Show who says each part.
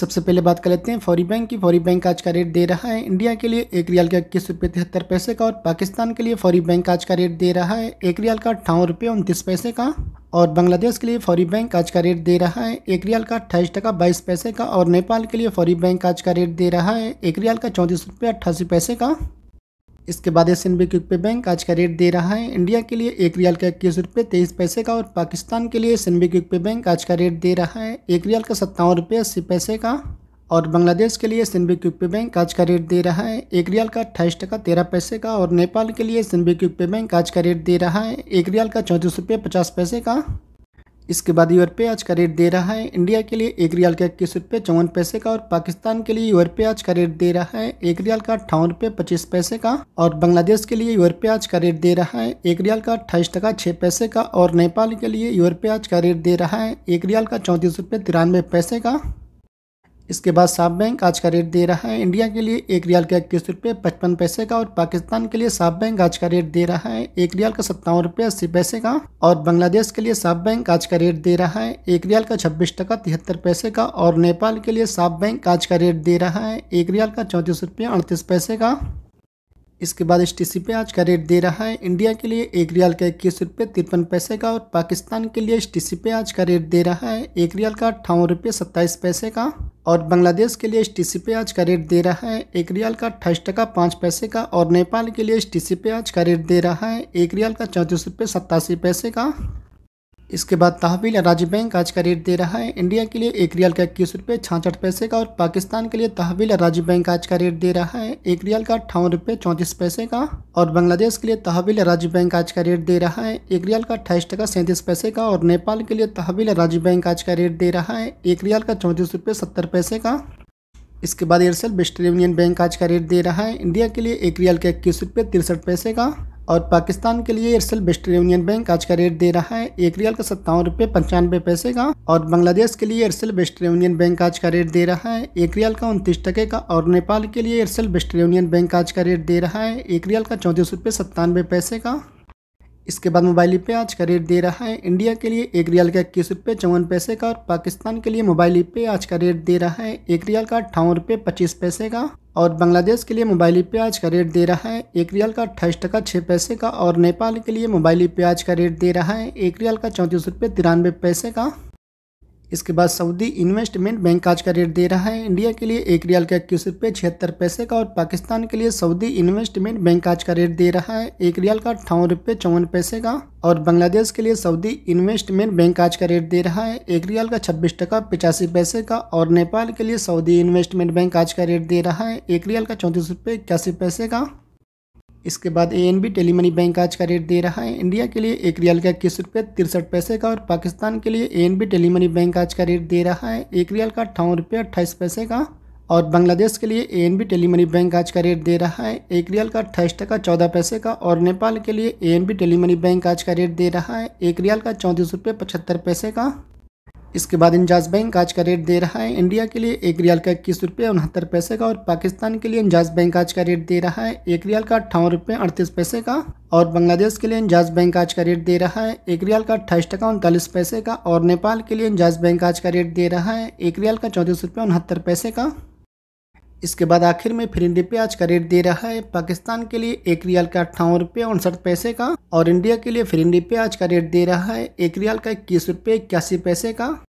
Speaker 1: सबसे पहले बात कर लेते हैं फौरी बैंक की फौरी बैंक आज का रेट दे रहा है इंडिया के लिए एक रियाल का इक्कीस रुपये तिहत्तर पैसे का और पाकिस्तान के लिए फौरी बैंक आज का रेट दे रहा है एक रियाल का अट्ठावन रुपये उनतीस पैसे का और बांग्लादेश के लिए फौरी बैंक आज का रेट दे रहा है एक रियाल का अट्ठाईस टका बाईस पैसे का और नेपाल के लिए फौरी बैंक आज का रेट दे रहा है एक रियाल का चौंतीस रुपये अट्ठासी पैसे का इसके बाद एस एन पे बैंक आज का रेट दे रहा है इंडिया के लिए एक रियाल का इक्कीस रुपये तेईस पैसे का और पाकिस्तान के लिए एस एन पे बैंक आज का रेट दे रहा है एक रियाल का सत्तावन रुपये अस्सी पैसे का और बांग्लादेश के लिए एस एन पे बैंक आज का रेट दे रहा है एक रियाल का अट्ठाईस टका तेरह पैसे का और नेपाल के लिए एस एन पे बैंक आज का रेट दे रहा है एक रियाल का चौंतीस रुपये पचास पैसे का इसके बाद यूर पे आज का रेट दे रहा है इंडिया के लिए एक रियाल का इक्कीस रुपये चौवन पैसे का और पाकिस्तान के लिए यूर पे आज का रेट दे रहा है एक रियाल का अट्ठावन रुपये पच्चीस पैसे का और बांग्लादेश के लिए यूर पे आज का रेट दे रहा है एक रियाल का अट्ठाईस टका छः पैसे का और नेपाल के लिए यूर पे आज का रेट दे रहा है एक रियाल का चौंतीस रुपये तिरानवे पैसे का इसके बाद साफ बैंक आज का रेट दे रहा है इंडिया के लिए एक रियाल का इक्कीस रुपये पचपन पैसे का और पाकिस्तान के लिए साफ बैंक आज का रेट दे रहा है एक रियाल का सत्तावन रुपये अस्सी पैसे का और बांग्लादेश के लिए साफ बैंक आज का रेट दे रहा है एक रियाल का छब्बीस टका तिहत्तर पैसे का और नेपाल के लिए साफ बैंक आज का रेट दे रहा है एक रियाल का चौंतीस रुपये अड़तीस पैसे का इसके बाद एस टी पे आज का रेट दे रहा है इंडिया के लिए एक रियाल का इक्कीस रुपये तिरपन पैसे का और पाकिस्तान के लिए एस टी पे आज का रेट दे रहा है एक रियाल का अट्ठावन रुपये सत्ताईस पैसे का और बांग्लादेश के लिए एस टी पे आज का रेट दे रहा है एक रियाल का अट्ठाईस टका पाँच पैसे का और नेपाल के लिए एस टी पे आज का रेट दे रहा है एक रियाल का चौंतीस रुपये सत्तासी पैसे का इसके बाद तहवील राज्य बैंक आज का रेट दे रहा है इंडिया के लिए एक रियाल का इक्कीस रुपये छाछठ पैसे का और पाकिस्तान के लिए तहवील राज्य बैंक आज का रेट दे रहा है एक रियाल का अठावन रुपये चौंतीस पैसे का और बांग्लादेश के लिए तहवील राज्य बैंक आज का रेट दे रहा है एक रियाल का अठाईस टका सैंतीस पैसे का और नेपाल के लिए तहवील राज्य बैंक आज का रेट दे रहा है एक रियाल का चौंतीस रुपये सत्तर पैसे का इसके बाद एयरसेल वेस्टर्न यूनियन बैंक आज का रेट दे रहा है इंडिया के लिए एक रियाल का इक्कीस रुपये तिरसठ पैसे का और पाकिस्तान के लिए एयरसेल बेस्ट यूनियन बैंक आज का रेट दे रहा है एक रियाल का सत्तावन रुपये पंचानवे पैसे का और बांग्लादेश के लिए एयरसेल बेस्ट यूनियन बैंक आज का रेट दे रहा है एक रियाल का उनतीस टके का और नेपाल के लिए एयरसेल बेस्ट यूनियन बैंक आज का रेट दे रहा है एक रियाल का चौंतीस रुपये सत्तानवे पैसे का इसके बाद मोबाइल पे आज का रेट दे रहा है इंडिया के लिए एक रियाल का इक्कीस रुपये चौवन पैसे का और पाकिस्तान के लिए मोबाइल पे आज का रेट दे रहा है एक रियाल का अट्ठावन रुपये पच्चीस पैसे का और बांग्लादेश के लिए मोबाइल पे आज का रेट दे रहा है एक रियाल का अट्ठाईस टका छः पैसे का और नेपाल के लिए मोबाइल पे आज का रेट दे रहा है एक रियाल का चौंतीस रुपये तिरानवे पैसे का इसके बाद सऊदी इन्वेस्टमेंट बैंक आज का रेट दे रहा है इंडिया के लिए एक रियाल का इक्कीस रुपये छिहत्तर पैसे का और पाकिस्तान के लिए सऊदी इन्वेस्टमेंट बैंक आज का रेट दे रहा है एक रियाल का अट्ठावन रुपये चौवन पैसे का और बांग्लादेश के लिए सऊदी इन्वेस्टमेंट बैंक आज का रेट दे रहा है एक रियाल का छब्बीस टका पचासी पैसे का और नेपाल के लिए सऊदी इन्वेस्टमेंट बैंक आज का रेट दे रहा है एक रियाल का चौंतीस रुपये इक्यासी पैसे का इसके बाद A N B tele money bank आज का रेट दे रहा है इंडिया के लिए एक रियाल का इक्कीस रुपये तिरसठ पैसे का और पाकिस्तान के लिए A N B tele money bank आज का रेट दे रहा है एक रियाल का अठावन रुपये अट्ठाईस पैसे का और बांग्लादेश के लिए A N B tele money bank आज का रेट दे रहा है एक रियाल का अट्ठाईस टका चौदह पैसे का और नेपाल के लिए A N B tele money bank आज का रेट दे रहा है एक रियाल का चौंतीस रुपये पचहत्तर पैसे का इसके बाद इंजाज बैंक आज का रेट दे रहा है इंडिया के लिए एक रियाल का इक्कीस रुपये उनहत्तर पैसे का और पाकिस्तान के लिए इंजाज बैंक आज का रेट दे रहा है एक रियाल का अट्ठावन रुपये अड़तीस पैसे का और बांग्लादेश के लिए इंजाज बैंक आज का रेट दे रहा है एक रियाल का अट्ठाईस टका उनतालीस पैसे का और नेपाल के लिए इंजाज बैंक आज का रेट दे रहा है एक रियाल का चौंतीस रुपये उनहत्तर पैसे का इसके बाद आखिर में फिर इंडिया पे आज का रेट दे रहा है पाकिस्तान के लिए एक रियाल का अट्ठावन रुपये उनसठ पैसे का और इंडिया के लिए फिर इंडिया पे आज का रेट दे रहा है एक रियाल का इक्कीस रुपये इक्यासी पैसे का